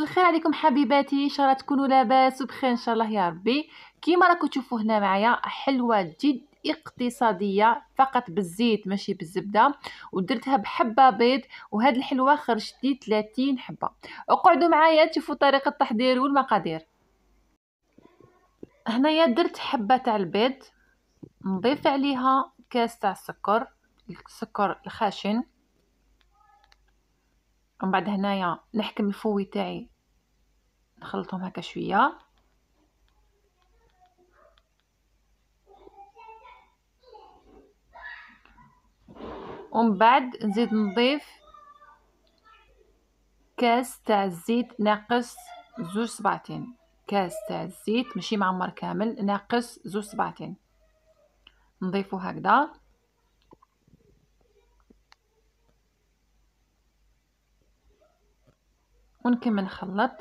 مساء الخير عليكم حبيباتي ان شاء الله تكونوا لاباس وبخير ان شاء الله يا ربي كيما راكم تشوفوا هنا معايا حلوه جد اقتصاديه فقط بالزيت ماشي بالزبده ودرتها بحبه بيض وهاد الحلوه خرجت لي 30 حبه اقعدوا معايا تشوفوا طريقه التحضير والمقادير هنايا درت حبه تاع البيض نضيف عليها كاس تاع السكر السكر الخشن ومن بعد هنايا نحكم الفوي تاعي نخلطهم هكا شويه ومن بعد نزيد نضيف كاس تاع الزيت ناقص زوج صباعتين كاس تاع الزيت ماشي معمر كامل ناقص زوج صباعتين نضيفو هكذا ونكمل نخلط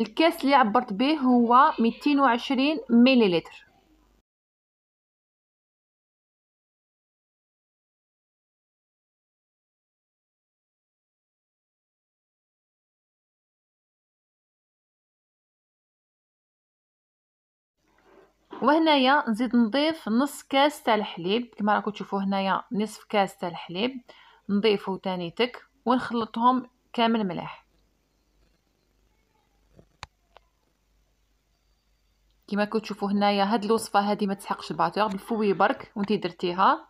الكاس اللي عبرت به هو 220 مليلتر وهنايا نزيد نضيف نص كاس تاع الحليب كما راكم تشوفوا هنايا نصف كاس تاع الحليب نضيفه تاني تك ونخلطهم كامل ملاح كما كتشوفوا هنايا هاد الوصفه هادي ما تسحقش الباتور بالفوي برك وانتي درتيها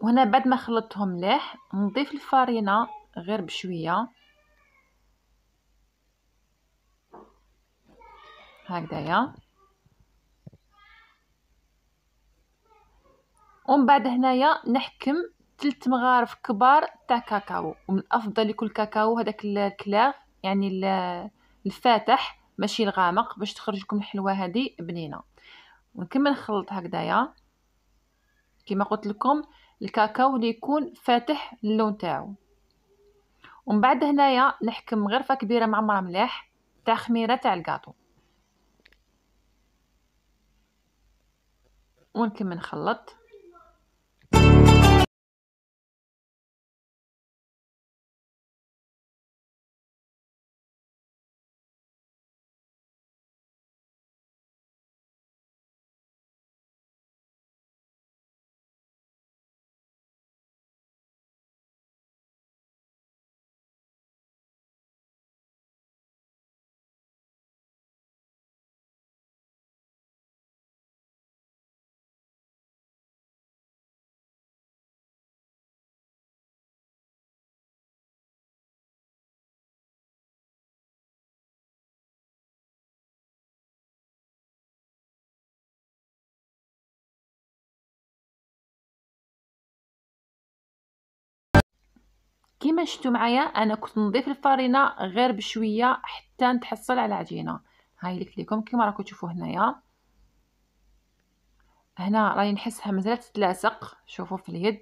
وهنا بعد ما خلطتهم مليح نضيف الفرينه غير بشويه هكذايا ومن بعد هنايا نحكم ثلاث مغارف كبار تاع كاكاو ومن الافضل يكون الكاكاو هذاك الكلاغ يعني الفاتح ماشي الغامق باش تخرج لكم الحلوه هذه بنينه ونكمل نخلط هكذايا كما قلت لكم الكاكاو اللي يكون فاتح اللون تاعو ومن بعد هنايا نحكم غرفه كبيره معمره مليح تاع خميره تاع الكاطو ونكمل نخلط كيما شفتوا معايا انا كنت نضيف الفرينه غير بشويه حتى نتحصل على عجينه هاي لك لكم كيما راكم تشوفوا هنايا هنا راني نحسها مازالت تتلاصق شوفوا في اليد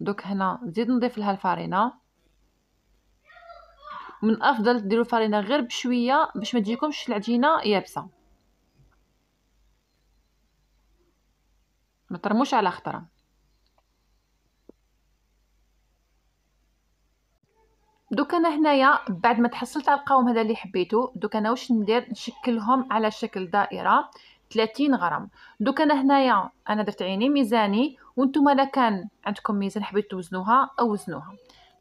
دوك هنا نزيد نضيف لها الفرينه من افضل ديروا الفرينه غير بشويه باش ما تجيكمش العجينه يابسه ما ترموش على خطره دوك انا هنايا بعد ما تحصلت على القوام هذا اللي حبيته دوك انا واش ندير نشكلهم على شكل دائره 30 غرام دوك انا هنايا انا درت عيني ميزاني وانتم الا كان عندكم ميزان حبيتوا توزنوها او وزنوها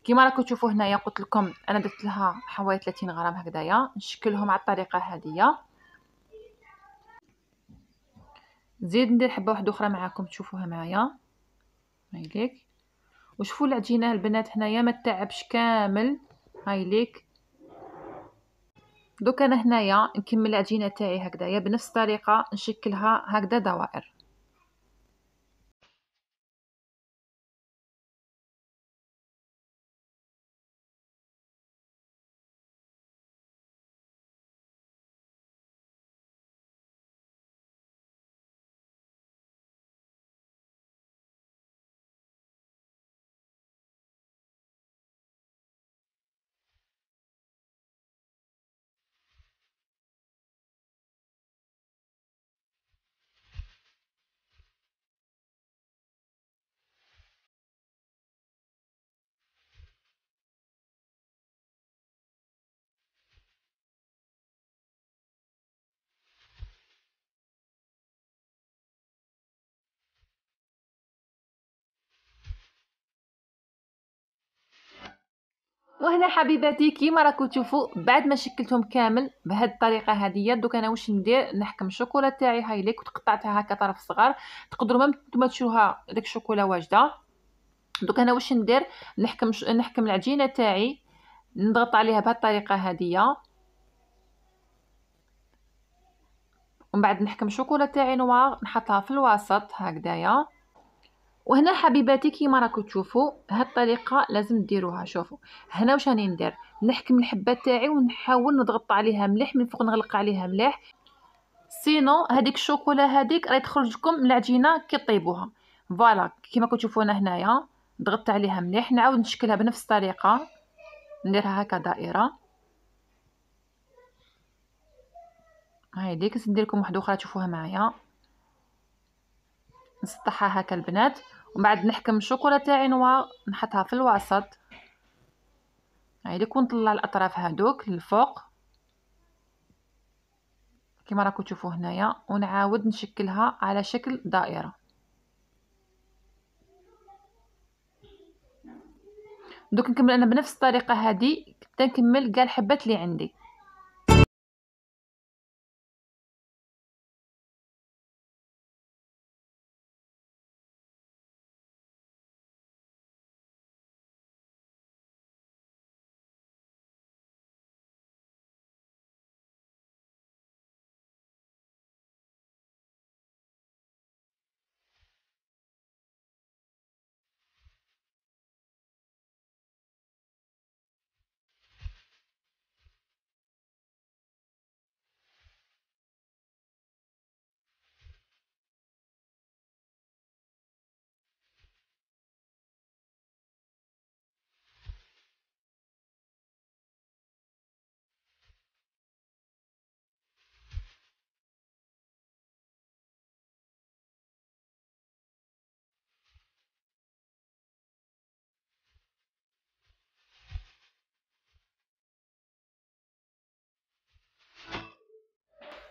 كما راكم تشوفوا هنايا قلت لكم انا درت لها حوالي 30 غرام هكذايا نشكلهم على الطريقه هذه زيد ندير حبه واحده اخرى معاكم تشوفوها معايا ما وشوفوا العجينه البنات هنايا ما تعبش كامل هاي ليك دوك انا هنايا نكمل العجينه تاعي يا بنفس الطريقه نشكلها هكذا دوائر وهنا حبيباتي كيما راكم تشوفوا بعد ما شكلتهم كامل بهاد الطريقه هادية دوك انا واش ندير نحكم الشوكولا تاعي هاي ليك وتقطعتها هكا طرف صغار تقدروا ما نتوما تشوها داك الشوكولا واجده دوك انا واش ندير نحكم ش... نحكم العجينه تاعي نضغط عليها بهاد الطريقه هادية ومن بعد نحكم الشوكولا تاعي نوار نحطها في الوسط هكدايا وهنا حبيباتي كيما راكو تشوفوا هاد الطريقه لازم ديروها شوفوا هنا واش راني ندير نحكم الحبه تاعي ونحاول نضغط عليها مليح من فوق نغلق عليها مليح سينو هذيك الشوكولا هذيك راهي تخرجكم من العجينه كي طيبوها فوالا كيما كتشوفونا هنايا ضغطت عليها مليح نعاود نشكلها بنفس الطريقه نديرها هكا دائره هاي ديك ندير لكم واحده اخرى تشوفوها معايا نسطحها هكا البنات ومن بعد نحكم الشوكولا تاعي نوا نحطها في الوسط هايديك طلع الاطراف هادوك للفوق كما راكم تشوفوا هنايا ونعاود نشكلها على شكل دائره دوك نكمل انا بنفس الطريقه هذه حتى نكمل كاع الحبات اللي عندي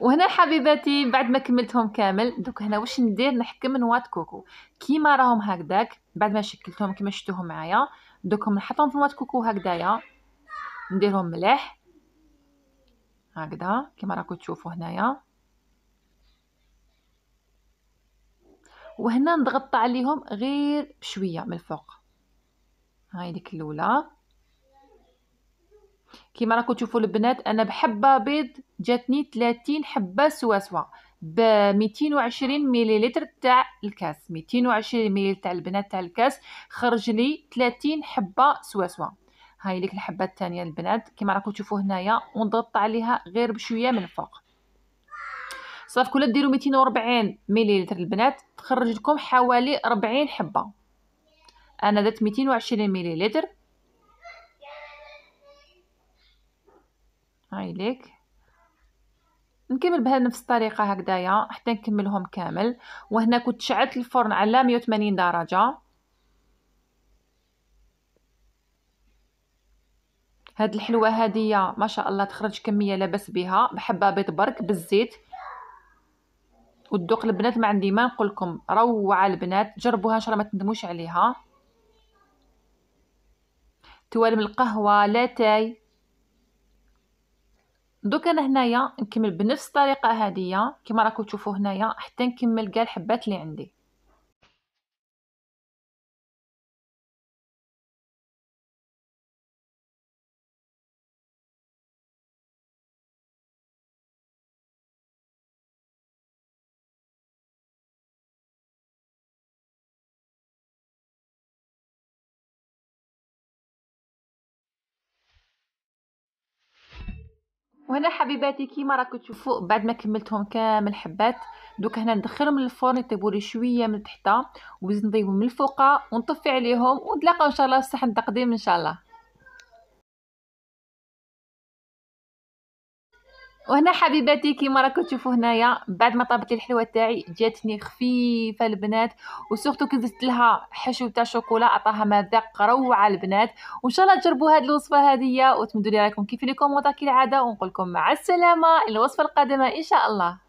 وهنا حبيباتي بعد ما كملتهم كامل دوك هنا واش ندير نحكم نواة كوكو كيما راهم هكذاك بعد ما شكلتهم كيما شفتوهم معايا دوك نحطهم في نواط كوكو هكذايا نديرهم مليح هكذا كيما راكم تشوفوا هنايا وهنا نضغط عليهم غير بشويه من الفوق هاي ديك الاولى كيما راكم تشوفوا البنات انا بحبه بيض جاتني 30 حبه سوا سوا ب 220 مليلتر تاع الكاس 220 مليلتر تاع البنات تاع الكاس خرج لي 30 حبه سوا سوا هاي ليك الحبه الثانيه البنات كيما راكم تشوفوا هنايا ونضغط عليها غير بشويه من الفوق صافي كل ديروا 240 مليلتر البنات تخرج لكم حوالي 40 حبه انا درت 220 مليلتر هايليك نكمل بها نفس الطريقه هكذايا حتى نكملهم كامل وهنا كنت شعلت الفرن على 180 درجه هاد الحلوه هاديه ما شاء الله تخرج كميه لاباس بها بحبه بيض برك بالزيت والذوق البنات ما عندي ما نقول لكم روعه البنات جربوها ان شاء الله ما تندموش عليها توالم القهوه لاتاي دوك انا هنايا نكمل بنفس الطريقه هذه كما راكم تشوفوا هنايا حتى نكمل كاع الحبات اللي عندي وهنا حبيباتي كيما راكم تشوفوا بعد ما كملتهم كامل حبات دوك هنا ندخلهم للفرن يطيبوا شويه من تحت وزيد نضيفهم من الفوق ونطفي عليهم ونتلاقاو ان شاء الله في صحن التقديم ان شاء الله وهنا حبيباتي كيما راكم تشوفوا هنايا بعد ما طابت لي الحلوه تاعي جاتني خفيفه البنات وسورتو كي زدت لها حشو تاع شوكولا عطاها مذاق روعه البنات وان شاء الله تجربوا هذه الوصفه هذه وتمدوا لي رايكم كيف لي كومونتير كالعاده ونقول لكم مع السلامه الوصفه القادمه ان شاء الله